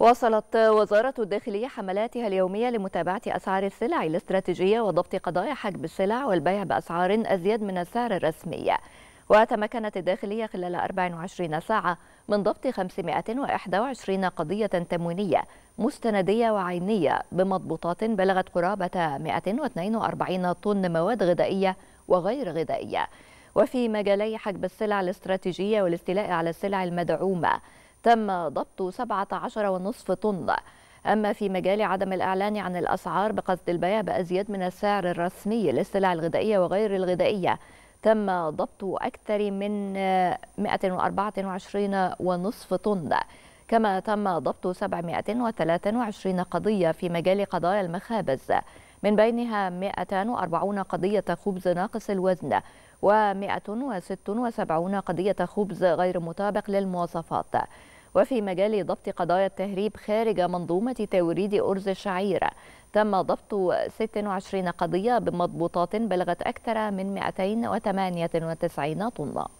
واصلت وزارة الداخلية حملاتها اليومية لمتابعة أسعار السلع الاستراتيجية وضبط قضايا حجب السلع والبيع بأسعار أزيد من السعر الرسمي وتمكنت الداخلية خلال 24 ساعة من ضبط 521 قضية تموينية مستندية وعينية بمضبوطات بلغت قرابة 142 طن مواد غذائية وغير غذائية وفي مجالي حجب السلع الاستراتيجية والاستيلاء على السلع المدعومة تم ضبط 17.5 طن أما في مجال عدم الإعلان عن الأسعار بقصد البيع بأزيد من السعر الرسمي للسلع الغذائية وغير الغذائية تم ضبط أكثر من 124.5 طن كما تم ضبط 723 قضية في مجال قضايا المخابز من بينها 240 قضية خبز ناقص الوزن و176 قضية خبز غير مطابق للمواصفات وفي مجال ضبط قضايا التهريب خارج منظومة توريد أرز الشعير تم ضبط 26 قضية بمضبوطات بلغت أكثر من 298 طن